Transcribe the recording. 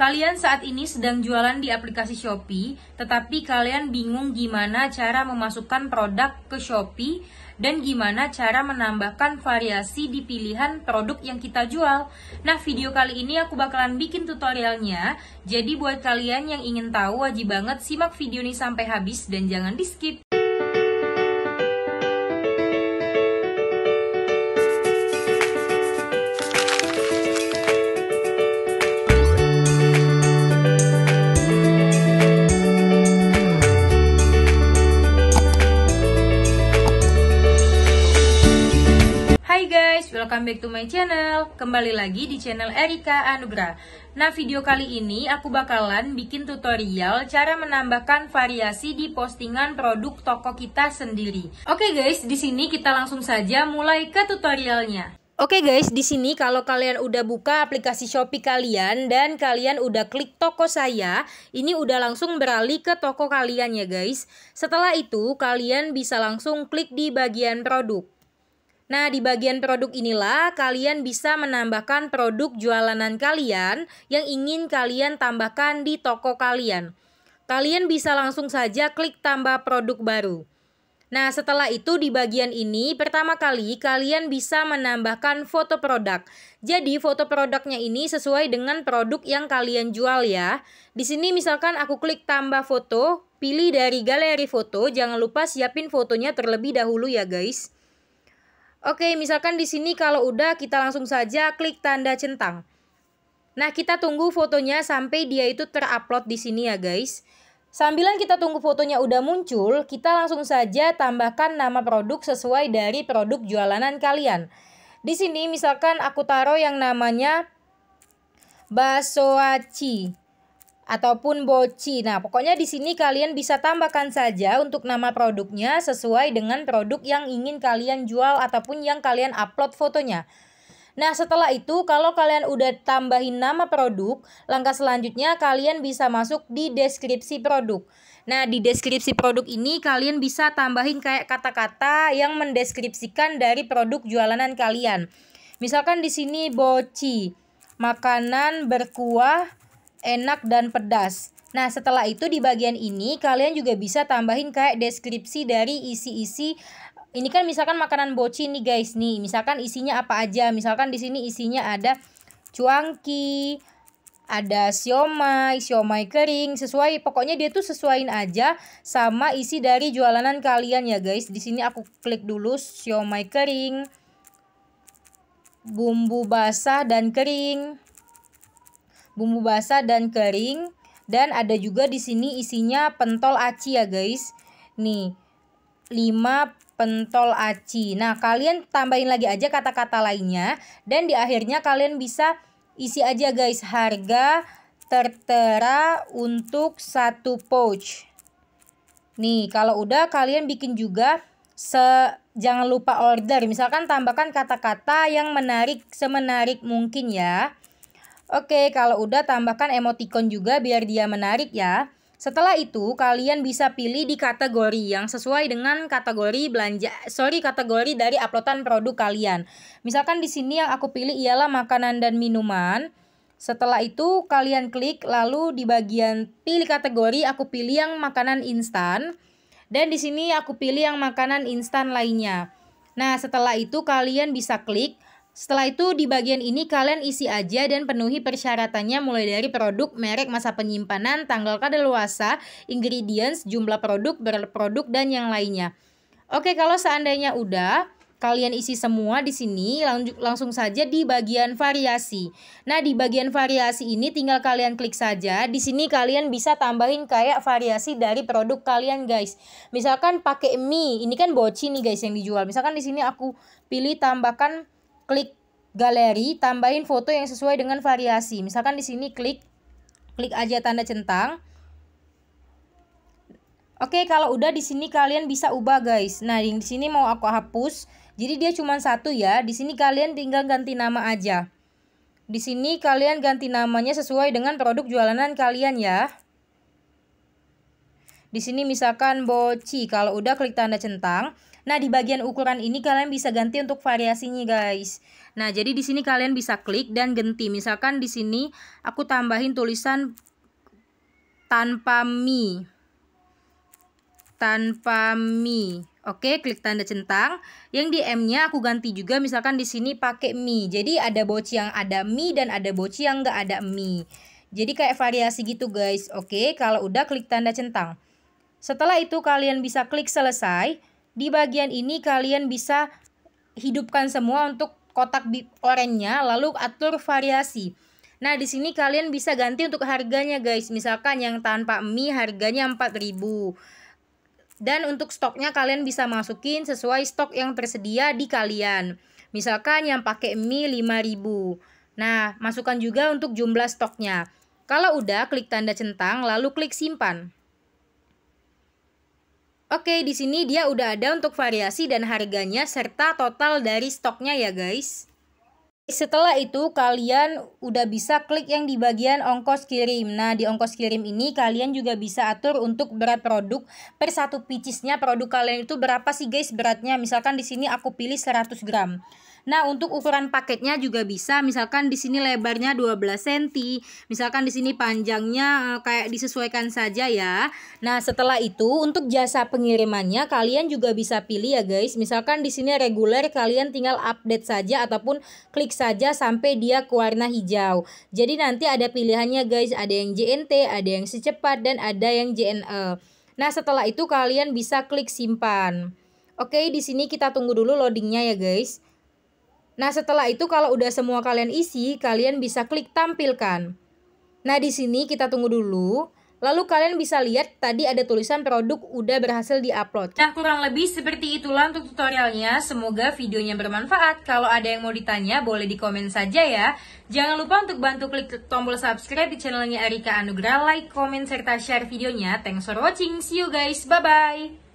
Kalian saat ini sedang jualan di aplikasi Shopee, tetapi kalian bingung gimana cara memasukkan produk ke Shopee dan gimana cara menambahkan variasi di pilihan produk yang kita jual. Nah, video kali ini aku bakalan bikin tutorialnya. Jadi buat kalian yang ingin tahu wajib banget simak video ini sampai habis dan jangan di-skip. guys, welcome back to my channel Kembali lagi di channel Erika Anugrah Nah video kali ini aku bakalan bikin tutorial cara menambahkan variasi di postingan produk toko kita sendiri Oke guys, di sini kita langsung saja mulai ke tutorialnya Oke okay guys, di sini kalau kalian udah buka aplikasi Shopee kalian dan kalian udah klik toko saya, ini udah langsung beralih ke toko kalian ya guys. Setelah itu, kalian bisa langsung klik di bagian produk. Nah, di bagian produk inilah kalian bisa menambahkan produk jualanan kalian yang ingin kalian tambahkan di toko kalian. Kalian bisa langsung saja klik tambah produk baru. Nah, setelah itu di bagian ini pertama kali kalian bisa menambahkan foto produk. Jadi, foto produknya ini sesuai dengan produk yang kalian jual ya. Di sini misalkan aku klik tambah foto, pilih dari galeri foto, jangan lupa siapin fotonya terlebih dahulu ya guys. Oke, misalkan di sini kalau udah kita langsung saja klik tanda centang. Nah, kita tunggu fotonya sampai dia itu terupload di sini ya guys. Sambilan kita tunggu fotonya udah muncul, kita langsung saja tambahkan nama produk sesuai dari produk jualanan kalian. Di sini misalkan aku taruh yang namanya Basoachi ataupun boci. Nah, pokoknya di sini kalian bisa tambahkan saja untuk nama produknya sesuai dengan produk yang ingin kalian jual ataupun yang kalian upload fotonya. Nah, setelah itu kalau kalian udah tambahin nama produk, langkah selanjutnya kalian bisa masuk di deskripsi produk. Nah, di deskripsi produk ini kalian bisa tambahin kayak kata-kata yang mendeskripsikan dari produk jualanan kalian. Misalkan di sini boci, makanan berkuah enak dan pedas. Nah, setelah itu di bagian ini kalian juga bisa tambahin kayak deskripsi dari isi-isi ini kan misalkan makanan boci nih guys nih. Misalkan isinya apa aja? Misalkan di sini isinya ada cuangki, ada siomay, siomay kering, sesuai pokoknya dia tuh sesuaiin aja sama isi dari jualanan kalian ya guys. Di sini aku klik dulu siomay kering, bumbu basah dan kering bumbu basah dan kering dan ada juga di sini isinya pentol aci ya guys. Nih 5 pentol aci. Nah, kalian tambahin lagi aja kata-kata lainnya dan di akhirnya kalian bisa isi aja guys harga tertera untuk satu pouch. Nih, kalau udah kalian bikin juga se jangan lupa order. Misalkan tambahkan kata-kata yang menarik semenarik mungkin ya. Oke, kalau udah tambahkan emoticon juga biar dia menarik ya. Setelah itu, kalian bisa pilih di kategori yang sesuai dengan kategori belanja, sorry, kategori dari uploadan produk kalian. Misalkan di sini yang aku pilih ialah makanan dan minuman. Setelah itu, kalian klik, lalu di bagian pilih kategori, aku pilih yang makanan instan. Dan di sini aku pilih yang makanan instan lainnya. Nah, setelah itu kalian bisa klik setelah itu di bagian ini kalian isi aja dan penuhi persyaratannya mulai dari produk, merek, masa penyimpanan, tanggal kadaluasa, ingredients, jumlah produk, berat produk dan yang lainnya. Oke, kalau seandainya udah kalian isi semua di sini langsung saja di bagian variasi. Nah, di bagian variasi ini tinggal kalian klik saja. Di sini kalian bisa tambahin kayak variasi dari produk kalian, guys. Misalkan pakai mie, ini kan boci nih guys yang dijual. Misalkan di sini aku pilih tambahkan klik galeri, tambahin foto yang sesuai dengan variasi. Misalkan di sini klik klik aja tanda centang. Oke, kalau udah di sini kalian bisa ubah guys. Nah, yang di sini mau aku hapus. Jadi dia cuma satu ya. Di sini kalian tinggal ganti nama aja. Di sini kalian ganti namanya sesuai dengan produk jualanan kalian ya. Di sini misalkan boci. Kalau udah klik tanda centang, Nah, di bagian ukuran ini kalian bisa ganti untuk variasinya, guys. Nah, jadi di sini kalian bisa klik dan ganti. Misalkan di sini aku tambahin tulisan tanpa mie. Tanpa mie. Oke, klik tanda centang. Yang di M-nya aku ganti juga misalkan di sini pakai mie. Jadi ada boci yang ada mie dan ada boci yang nggak ada mie. Jadi kayak variasi gitu guys. Oke, kalau udah klik tanda centang. Setelah itu kalian bisa klik selesai. Di bagian ini kalian bisa hidupkan semua untuk kotak oranye lalu atur variasi. Nah, di sini kalian bisa ganti untuk harganya guys. Misalkan yang tanpa mie harganya 4000 Dan untuk stoknya kalian bisa masukin sesuai stok yang tersedia di kalian. Misalkan yang pakai mie 5000 Nah, masukkan juga untuk jumlah stoknya. Kalau udah, klik tanda centang lalu klik simpan. Oke, di sini dia udah ada untuk variasi dan harganya serta total dari stoknya ya guys. Setelah itu kalian udah bisa klik yang di bagian ongkos kirim. Nah, di ongkos kirim ini kalian juga bisa atur untuk berat produk per satu picisnya produk kalian itu berapa sih guys beratnya. Misalkan di sini aku pilih 100 gram. Nah, untuk ukuran paketnya juga bisa misalkan di sini lebarnya 12 cm, misalkan di sini panjangnya eh, kayak disesuaikan saja ya. Nah, setelah itu untuk jasa pengirimannya kalian juga bisa pilih ya guys. Misalkan di sini reguler kalian tinggal update saja ataupun klik saja sampai dia ke warna hijau. Jadi nanti ada pilihannya guys, ada yang JNT, ada yang secepat dan ada yang JNE. Nah, setelah itu kalian bisa klik simpan. Oke, di sini kita tunggu dulu loadingnya ya guys. Nah, setelah itu kalau udah semua kalian isi, kalian bisa klik tampilkan. Nah, di sini kita tunggu dulu. Lalu kalian bisa lihat tadi ada tulisan produk udah berhasil diupload. Nah, kurang lebih seperti itulah untuk tutorialnya. Semoga videonya bermanfaat. Kalau ada yang mau ditanya, boleh di komen saja ya. Jangan lupa untuk bantu klik tombol subscribe di channelnya Erika Anugrah, like, komen, serta share videonya. Thanks for watching. See you guys. Bye-bye.